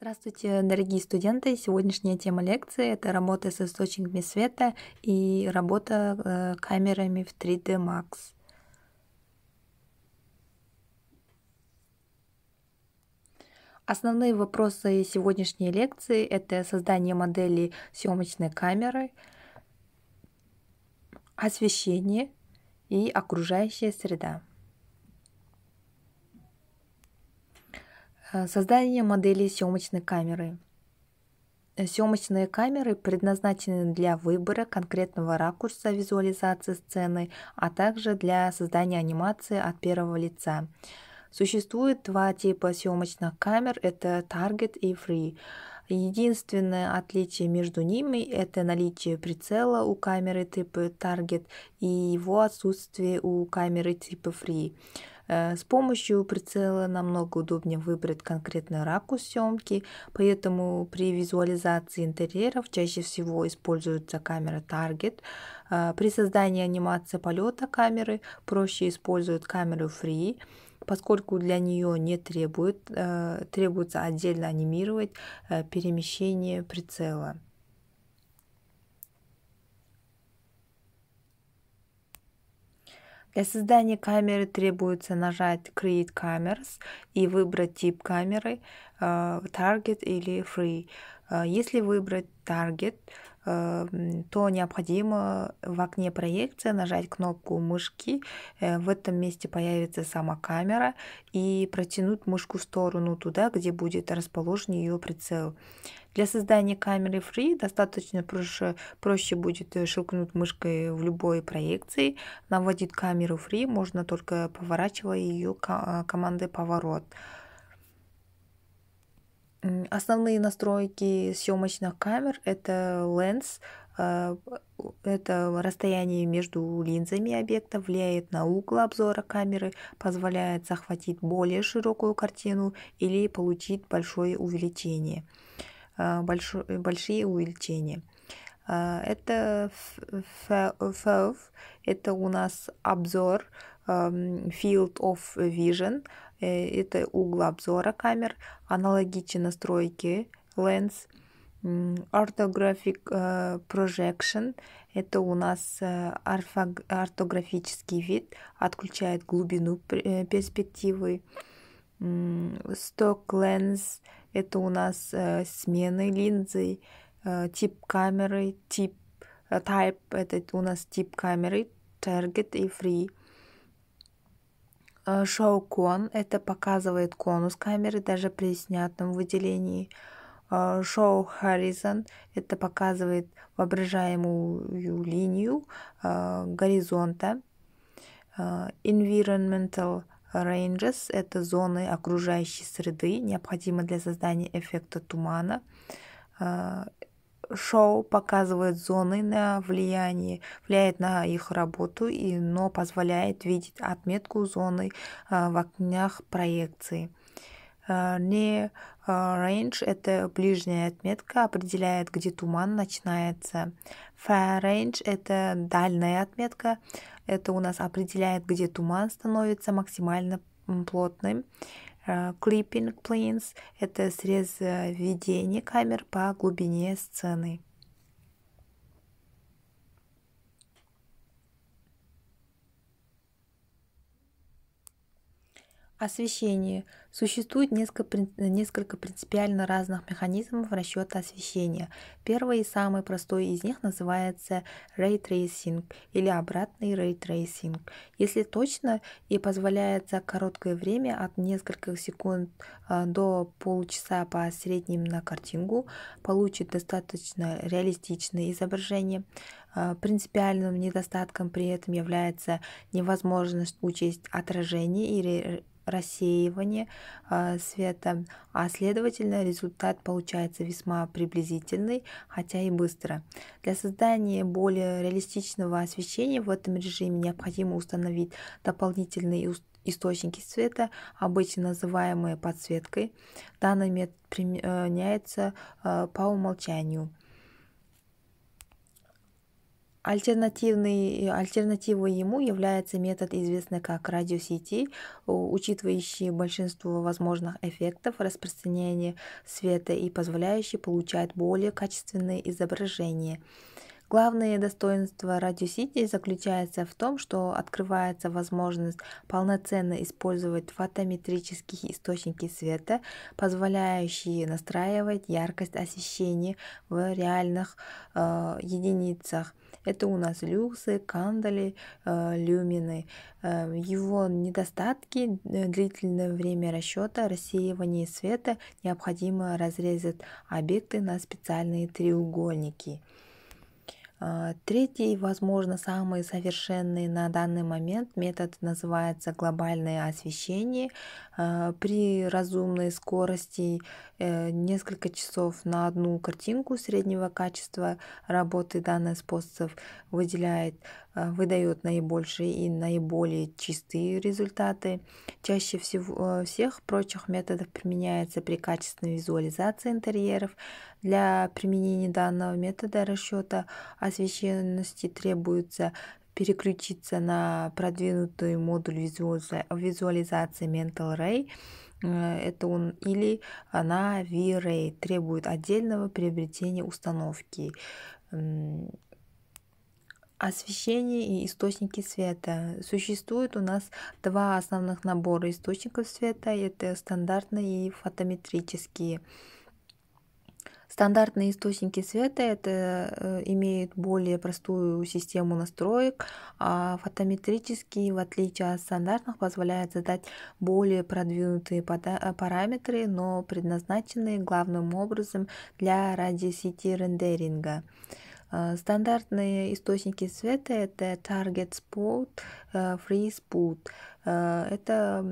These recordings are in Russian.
Здравствуйте, дорогие студенты! Сегодняшняя тема лекции – это работа с источниками света и работа э, камерами в 3D Max. Основные вопросы сегодняшней лекции – это создание модели съемочной камеры, освещение и окружающая среда. Э, создание модели съемочной камеры. Э, съемочные камеры предназначены для выбора конкретного ракурса визуализации сцены, а также для создания анимации от первого лица. Существует два типа съемочных камер – это Target и Free. Единственное отличие между ними – это наличие прицела у камеры типа Target и его отсутствие у камеры типа Free. Э, с помощью прицела намного удобнее выбрать конкретный ракурс съемки, поэтому при визуализации интерьеров чаще всего используется камера Target. Э, при создании анимации полета камеры проще используют камеру Free поскольку для нее не требует, э, требуется отдельно анимировать перемещение прицела. Для создания камеры требуется нажать Create Cameras и выбрать тип камеры э, Target или Free. Э, если выбрать Target, э, то необходимо в окне проекции нажать кнопку мышки. В этом месте появится сама камера и протянуть мышку в сторону туда, где будет расположен ее прицел. Для создания камеры Free достаточно проще, проще будет щелкнуть э, мышкой в любой проекции. Наводить камеру Free можно только поворачивая ее э, командой поворот. Основные настройки съемочных камер – это lens, э, это расстояние между линзами объекта влияет на угол обзора камеры, позволяет захватить более широкую картину или получить большое увеличение – а, большие увеличения. А, это FOV, это у нас обзор, эм, Field of Vision, э, это угол обзора камер, аналогичные настройки Lens, э, Orthographic Projection, это у нас э, ортографический вид, отключает глубину перспективы. Stock lens – это у нас э, смены линзы, э, тип камеры, тип э, type – это у нас тип камеры, target и free. Show э, кон – это показывает конус камеры даже при снятом выделении. Show э, horizon – это показывает воображаемую линию э, горизонта. Environmental – Ranges – это зоны окружающей среды, необходимые для создания эффекта тумана. А, шоу показывает зоны на влияние, влияет на их работу, и, но позволяет видеть отметку зоны а, в окнях проекции. А, не а, range – это ближняя отметка, определяет, где туман начинается. Far Range – это дальняя отметка, это у нас определяет, где туман становится максимально плотным. А, clipping Planes – это срез э, ведения камер по глубине сцены. Освещение. Существует несколько, несколько принципиально разных механизмов расчета освещения. Первый и самый простой из них называется Ray Tracing или обратный Ray Tracing. Если точно, и позволяет за короткое время от нескольких секунд а, до полчаса по средним на картинку получить достаточно реалистичное изображение. А, принципиальным недостатком при этом является невозможность учесть отражение или рассеивание э, света, а следовательно результат получается весьма приблизительный, хотя и быстро. Для создания более реалистичного освещения в этом режиме необходимо установить дополнительные источники света, обычно называемые подсветкой. Данный метод применяется э, по умолчанию. Альтернативный, альтернативой ему является метод, известный как радиосети, учитывающий большинство возможных эффектов распространения света и позволяющий получать более качественные изображения. Главное достоинство радиосети заключается в том, что открывается возможность полноценно использовать фотометрические источники света, позволяющие настраивать яркость освещения в реальных э, единицах. Это у нас люксы, кандали, э, люмины. Э, его недостатки э, – длительное время расчета, рассеивание света, необходимо разрезать объекты на специальные треугольники. А, третий, возможно, самый совершенный на данный момент метод называется глобальное освещение. А, при разумной скорости Э, несколько часов на одну картинку среднего качества работы данный способ выделяет, э, выдает наибольшие и наиболее чистые результаты. Чаще всего э, всех прочих методов применяется при качественной визуализации интерьеров. Для применения данного метода расчета освещенности требуется переключиться на продвинутый модуль визуализации Mental Ray – Э, это он, или она V-Ray требует отдельного приобретения установки. Освещение и источники света. Существует у нас два основных набора источников света. Это стандартные и фотометрические. Стандартные источники света это э, имеют более простую систему настроек, а фотометрические, в отличие от стандартных, позволяют задать более продвинутые э, параметры, но предназначенные главным образом для радиосети рендеринга. Э, стандартные источники света – это Target Spot, э, Free Spot. Э, это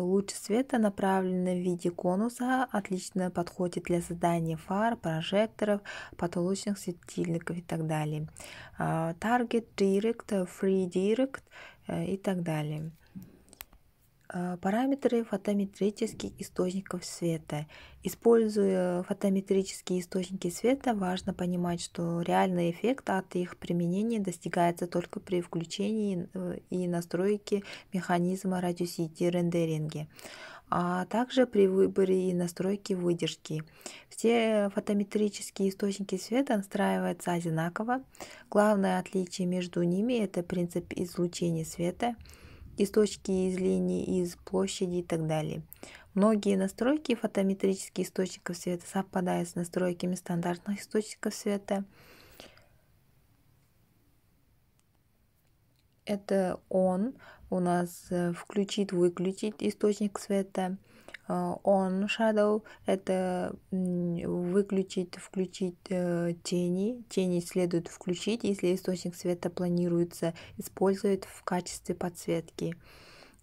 луч света, направленный в виде конуса, отлично подходит для создания фар, прожекторов, потолочных светильников и так далее. Target Direct, Free Direct и так далее. Э, параметры фотометрических источников света. Используя фотометрические источники света, важно понимать, что реальный эффект от их применения достигается только при включении э, и настройке механизма радиосети рендеринге а также при выборе и настройке выдержки. Все фотометрические источники света настраиваются одинаково. Главное отличие между ними – это принцип излучения света – источники из линии, из площади и так далее. Многие настройки фотометрических источников света совпадают с настройками стандартных источников света. Это он у нас э, включит выключить источник света. On Shadow – это выключить, включить э, тени. Тени следует включить, если источник света планируется использовать в качестве подсветки.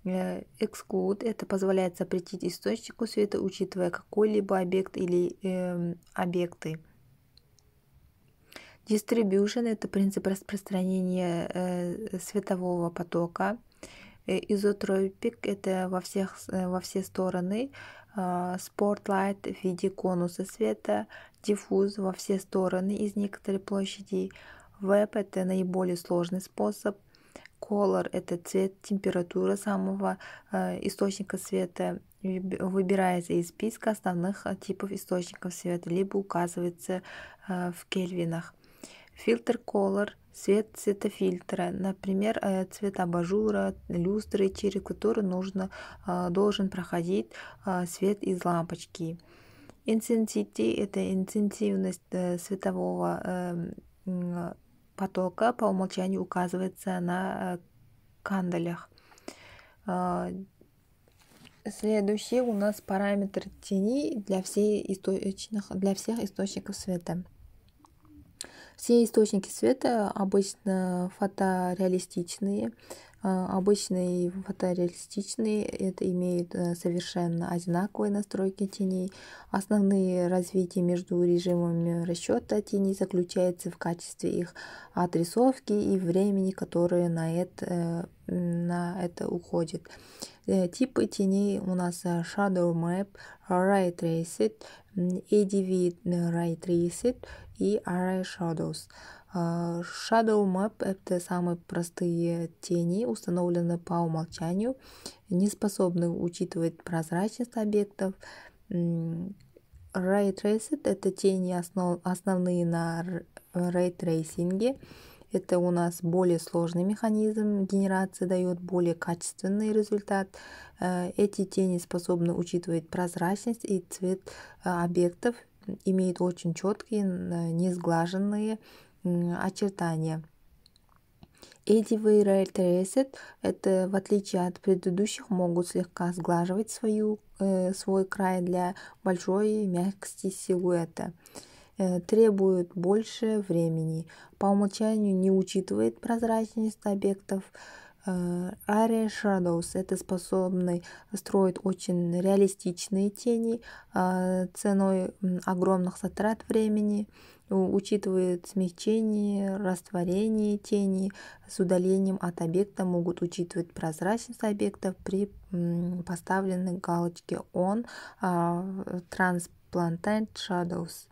Э, Exclude – это позволяет запретить источнику света, учитывая какой-либо объект или э, объекты. Distribution – это принцип распространения э, светового потока. Э, изотропик – это во, всех, э, во все стороны. А, спортлайт в виде конуса света. Диффуз во все стороны из некоторой площади. Веб – это наиболее сложный способ. Color – это цвет, температура самого э, источника света выбирается из списка основных типов источников света, либо указывается в кельвинах. Фильтр Color – цвет цветофильтра, например, э, цвет абажура, люстры, через который нужно, э, должен проходить э, свет из лампочки. Интенсити – это интенсивность светового потока по умолчанию указывается на канделях. Следующий у нас параметр тени для, всей источных, для всех источников света. Все источники света обычно фотореалистичные, а, обычный фотореалистичный это имеет э, совершенно одинаковые настройки теней. Основные развития между режимами расчета теней заключаются в качестве их отрисовки и времени, которое на это, э, на это уходит. Э, типы теней у нас Shadow Map, Ray Traced, ADV Ray Traced и Array Shadows. А, Shadow Map — это самые простые тени, установленные по умолчанию, не способны учитывать прозрачность объектов. Ray Traced — это тени основ, основные на Ray рейтрейсинге. Это у нас более сложный механизм генерации, дает более качественный результат. Э, эти тени способны учитывать прозрачность и цвет э, объектов, имеют очень четкие, несглаженные очертания. Эти vrl это в отличие от предыдущих, могут слегка сглаживать свою, э, свой край для большой мягкости силуэта. Э, требует больше времени. По умолчанию не учитывает прозрачность объектов. Э, Area Shadows – это способный строить очень реалистичные тени а, ценой огромных затрат времени учитывает смягчение, растворение тени с удалением от объекта, могут учитывать прозрачность объекта при поставленной галочке «On» а, Transplanted Shadows.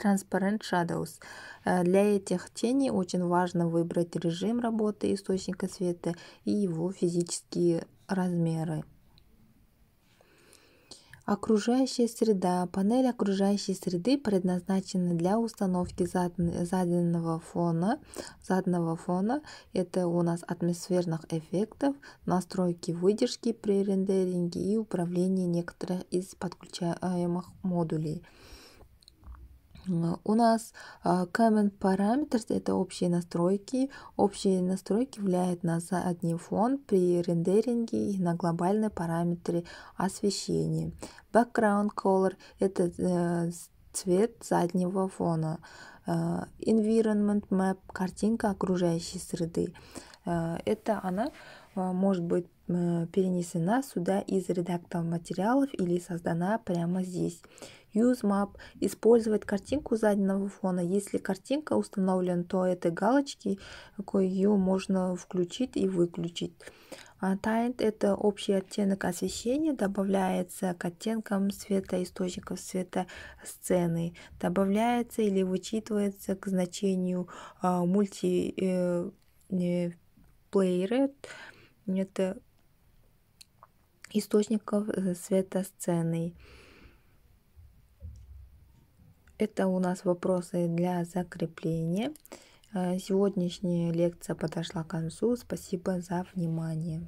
Transparent Shadows. Э, для этих теней очень важно выбрать режим работы источника света и его физические размеры. Окружающая среда. Панель окружающей среды предназначена для установки заданного фона. Заданного фона это у нас атмосферных эффектов, настройки выдержки при рендеринге и управление некоторых из подключаемых модулей. Э, у нас а, common parameters – это общие настройки. Общие настройки влияют на задний фон при рендеринге и на глобальные параметры освещения. Background color – это э, цвет заднего фона. Э, environment map – картинка окружающей среды. Это она а, может быть перенесена сюда из редактора материалов или создана прямо здесь. Use Map. Использовать картинку заднего фона. Если картинка установлена, то этой галочки ее можно включить и выключить. Тайнт – это общий оттенок освещения, добавляется к оттенкам света, источников света сцены, добавляется или вычитывается к значению а, мультиплеера, э, э нет источников э, света сцены. Это у нас вопросы для закрепления. Э, сегодняшняя лекция подошла к концу. Спасибо за внимание.